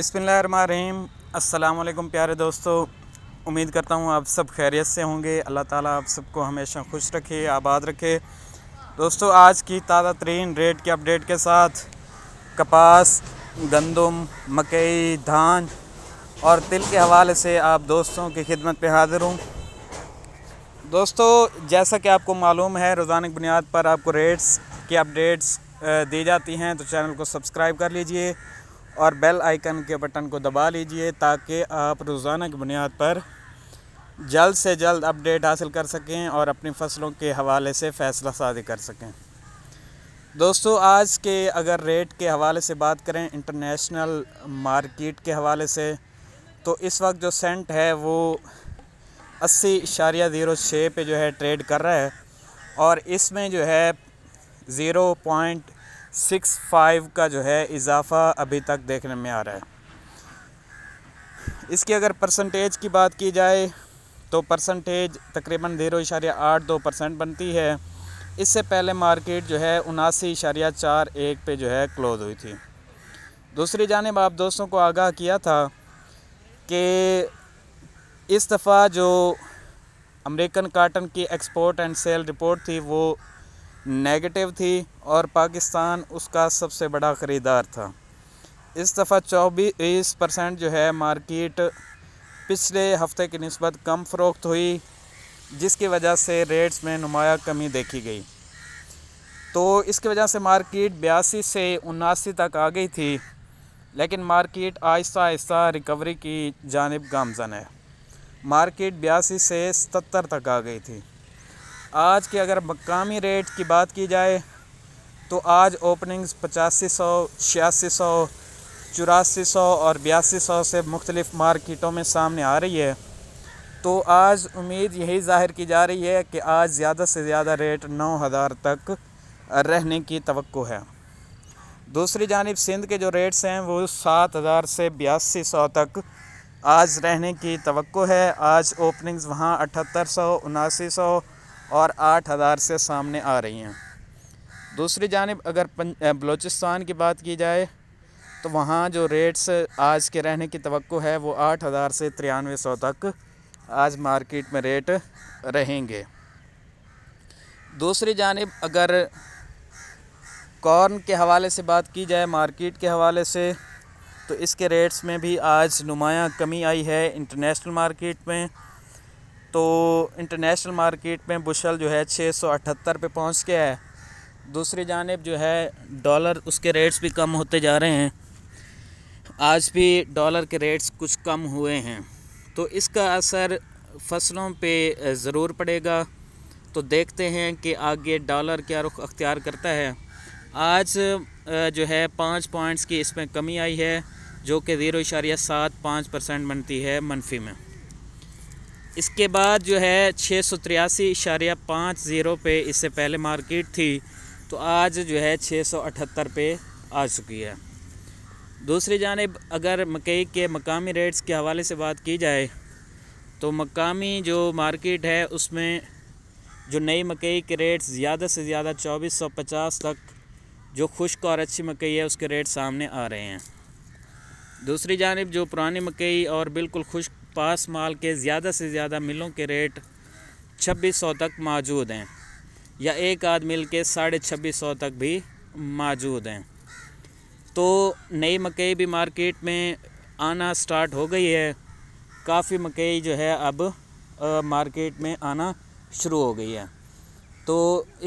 अस्सलाम वालेकुम प्यारे दोस्तों उम्मीद करता हूँ आप सब खैरियत से होंगे अल्लाह ताला आप सबको हमेशा खुश रखे आबाद रखे दोस्तों आज की ताज़ा तरीन रेट के अपडेट के साथ कपास गंदम मकई धान और तिल के हवाले से आप दोस्तों की खिदमत पे हाज़िर हूँ दोस्तों जैसा कि आपको मालूम है रोज़ाना बुनियाद पर आपको रेट्स की अपडेट्स दी जाती हैं तो चैनल को सब्सक्राइब कर लीजिए और बेल आइकन के बटन को दबा लीजिए ताकि आप रोज़ाना की बुनियाद पर जल्द से जल्द अपडेट हासिल कर सकें और अपनी फसलों के हवाले से फ़ैसला साजी कर सकें दोस्तों आज के अगर रेट के हवाले से बात करें इंटरनेशनल मार्केट के हवाले से तो इस वक्त जो सेंट है वो अस्सी इशारिया ज़ीरो छः पर जो है ट्रेड कर रहा है और इसमें जो है ज़ीरो पॉइंट सिक्स फाइव का जो है इजाफा अभी तक देखने में आ रहा है इसकी अगर परसेंटेज की बात की जाए तो परसेंटेज तकरीबन ज़ीरो इशारिया आठ दो परसेंट बनती है इससे पहले मार्केट जो है उनासी इशारिया चार एक पे जो है क्लोज हुई थी दूसरी जानब आप दोस्तों को आगाह किया था कि इस दफ़ा जो अमेरिकन काटन की एक्सपोर्ट एंड सेल रिपोर्ट थी वो नेगेटिव थी और पाकिस्तान उसका सबसे बड़ा ख़रीदार था इस दफ़ा चौबीस परसेंट जो है मार्केट पिछले हफ्ते की नस्बत कम फ़रोख्त हुई जिसकी वजह से रेट्स में नुमाया कमी देखी गई तो इसकी वजह से मार्केट बयासी से उन्नासी तक आ गई थी लेकिन मार्केट आहिस्ता आहिस्ता रिकवरी की जानब गामजन है मार्केट बयासी से सतर तक आ गई थी आज के अगर मकामी रेट की बात की जाए तो आज ओपनिंग्स पचासी सौ छियासी सौ चौरासी सौ और बयासी सौ से मुख्तलिफ मार्केटों में सामने आ रही है तो आज उम्मीद यही ज़ाहिर की जा रही है कि आज ज़्यादा से ज़्यादा रेट नौ हज़ार तक रहने की तो है दूसरी जानब सिंध के जो रेट्स हैं वो सात हज़ार से बयासी सौ तक आज रहने की तो है आज ओपनिंग्स वहाँ अठहत्तर सौ उनासी सौ और आठ हज़ार से सामने आ रही हैं दूसरी जानब अगर बलूचिस्तान की बात की जाए तो वहाँ जो रेट्स आज के रहने की तो है वो आठ हज़ार से तिरानवे सौ तक आज मार्केट में रेट रहेंगे दूसरी जानब अगर कॉर्न के हवाले से बात की जाए मार्केट के हवाले से तो इसके रेट्स में भी आज नुमाया कमी आई है इंटरनेशनल मार्केट में तो इंटरनेशनल मार्केट में बुशल जो है छः सौ अठहत्तर पर पहुँच गया है दूसरी जानब जो है डॉलर उसके रेट्स भी कम होते जा रहे हैं आज भी डॉलर के रेट्स कुछ कम हुए हैं तो इसका असर फसलों पे ज़रूर पड़ेगा तो देखते हैं कि आगे डॉलर क्या रुख अख्तियार करता है आज जो है पाँच पॉइंट्स की इसमें कमी आई है जो कि ज़ीरो इशारिया सात पाँच परसेंट बनती है मनफी में इसके बाद जो है छः सौ तिरासी इशारिया पाँच ज़ीरो पे इससे पहले मार्केट थी तो आज जो है छः सौ अठहत्तर पे आ चुकी है दूसरी जानब अगर मकई के मकामी रेट्स के हवाले से बात की जाए तो मकामी जो मार्केट है उसमें जो नई मकई के रेट्स ज़्यादा से ज़्यादा चौबीस सौ पचास तक जो खुश्क और अच्छी मकई है उसके रेट सामने आ रहे हैं दूसरी जानब जो पुरानी मकई और बिल्कुल खुश्क पास माल के ज़्यादा से ज़्यादा मिलों के रेट छब्बीस सौ तक मौजूद हैं या एक आध मिल के साढ़े छब्बीस सौ तक भी मौजूद हैं तो नई मकई भी मार्केट में आना स्टार्ट हो गई है काफ़ी मकई जो है अब आ, मार्केट में आना शुरू हो गई है तो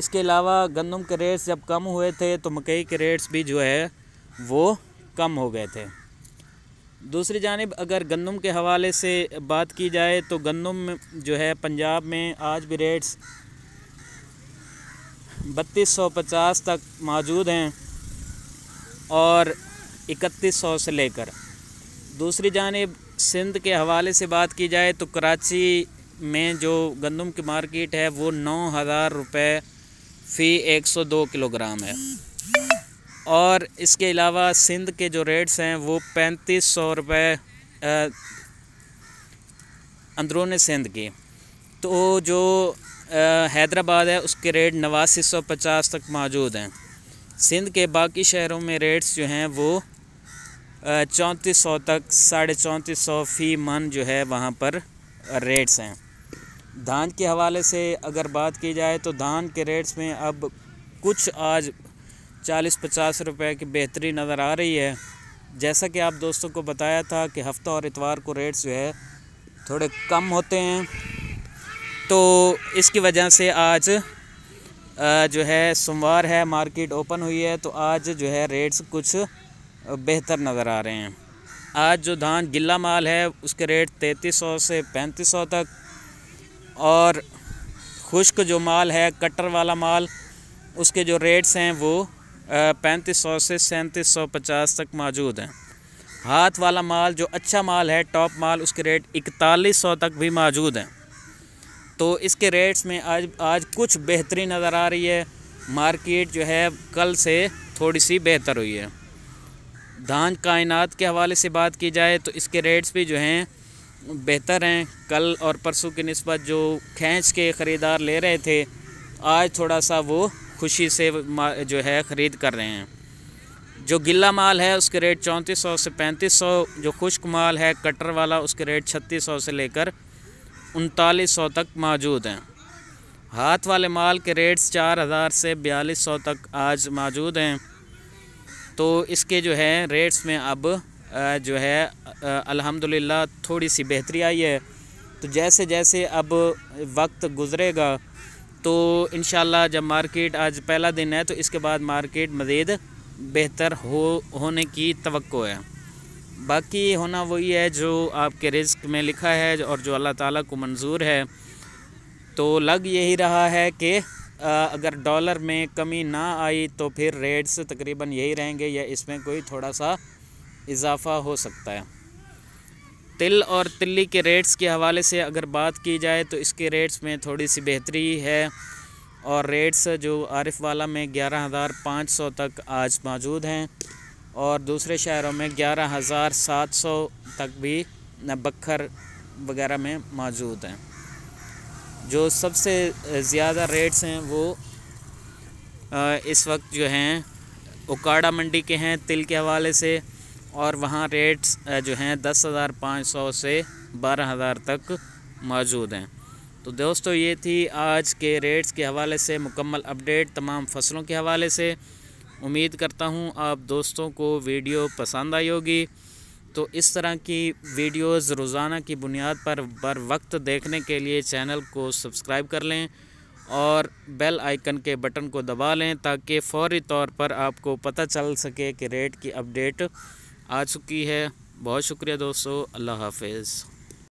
इसके अलावा गंदम के रेट्स जब कम हुए थे तो मकई के रेट्स भी जो है वो कम हो गए थे दूसरी जानब अगर गंदम के हवाले से बात की जाए तो गंदम जो है पंजाब में आज भी रेट्स बत्तीस सौ पचास तक मौजूद हैं और इकतीस सौ से लेकर दूसरी जानब सिंध के हवाले से बात की जाए तो कराची में जो गंदम की मार्केट है वो नौ हज़ार रुपये फ़ी एक सौ दो किलोग्राम है और इसके अलावा सिंध के जो रेट्स हैं वो पैंतीस सौ रुपये अंदरून सिंध की तो जो हैदराबाद है उसके रेट नवासी सौ पचास तक मौजूद हैं सिंध के बाकी शहरों में रेट्स जो हैं वो चौंतीस सौ तक साढ़े चौंतीस सौ फ़ी मन जो है वहाँ पर रेट्स हैं धान के हवाले से अगर बात की जाए तो धान के रेट्स में अब कुछ आज चालीस पचास रुपए की बेहतरी नज़र आ रही है जैसा कि आप दोस्तों को बताया था कि हफ्ता और इतवार को रेट्स जो है थोड़े कम होते हैं तो इसकी वजह से आज जो है सोमवार है मार्केट ओपन हुई है तो आज जो है रेट्स कुछ बेहतर नज़र आ रहे हैं आज जो धान गिल्ला माल है उसके रेट तैंतीस सौ से पैंतीस सौ तक और खुश्क जो माल है कटर वाला माल उसके जो रेट्स हैं वो पैंतीस सौ से सैंतीस सौ पचास तक मौजूद हैं हाथ वाला माल जो अच्छा माल है टॉप माल उसके रेट इकतालीस सौ तक भी मौजूद हैं तो इसके रेट्स में आज आज कुछ बेहतरी नज़र आ रही है मार्केट जो है कल से थोड़ी सी बेहतर हुई है धान कायनात के हवाले से बात की जाए तो इसके रेट्स भी जो हैं बेहतर हैं कल और परसों की नस्बत जो खींच के ख़रीदार ले रहे थे आज थोड़ा सा वो खुशी से जो है ख़रीद कर रहे हैं जो गिला माल है उसके रेट चौंतीस सौ से पैंतीस सौ जो खुश्क माल है कटर वाला उसके रेट छत्तीस सौ से लेकर उनतालीस सौ तक मौजूद हैं हाथ वाले माल के रेट्स चार हज़ार से बयालीस सौ तक आज मौजूद हैं तो इसके जो है रेट्स में अब जो है अल्हम्दुलिल्लाह थोड़ी सी बेहतरी आई है तो जैसे जैसे अब वक्त गुज़रेगा तो इन जब मार्केट आज पहला दिन है तो इसके बाद मार्केट मज़ीद बेहतर हो होने की तो है बाकी होना वही है जो आपके रिस्क में लिखा है और जो अल्लाह ताला को मंजूर है तो लग यही रहा है कि अगर डॉलर में कमी ना आई तो फिर रेट्स तकरीबन यही रहेंगे या इसमें कोई थोड़ा सा इजाफ़ा हो सकता है तिल और तिल्ली के रेट्स के हवाले से अगर बात की जाए तो इसके रेट्स में थोड़ी सी बेहतरी है और रेट्स जो आरिफ वाला में ग्यारह हज़ार पाँच सौ तक आज मौजूद हैं और दूसरे शहरों में ग्यारह हज़ार सात सौ तक भी बखर वगैरह में मौजूद हैं जो सबसे ज़्यादा रेट्स हैं वो इस वक्त जो हैं उकाड़ा मंडी के हैं तिल के हवाले से और वहाँ रेट्स जो हैं दस हज़ार पाँच सौ से बारह हज़ार तक मौजूद हैं तो दोस्तों ये थी आज के रेट्स के हवाले से मुकम्मल अपडेट तमाम फसलों के हवाले से उम्मीद करता हूँ आप दोस्तों को वीडियो पसंद आई होगी तो इस तरह की वीडियोस रोज़ाना की बुनियाद पर बर वक्त देखने के लिए चैनल को सब्सक्राइब कर लें और बेल आइकन के बटन को दबा लें ताकि फ़ौरी तौर पर आपको पता चल सके कि रेट की अपडेट आ चुकी है बहुत शुक्रिया दोस्तों अल्लाह हाफिज़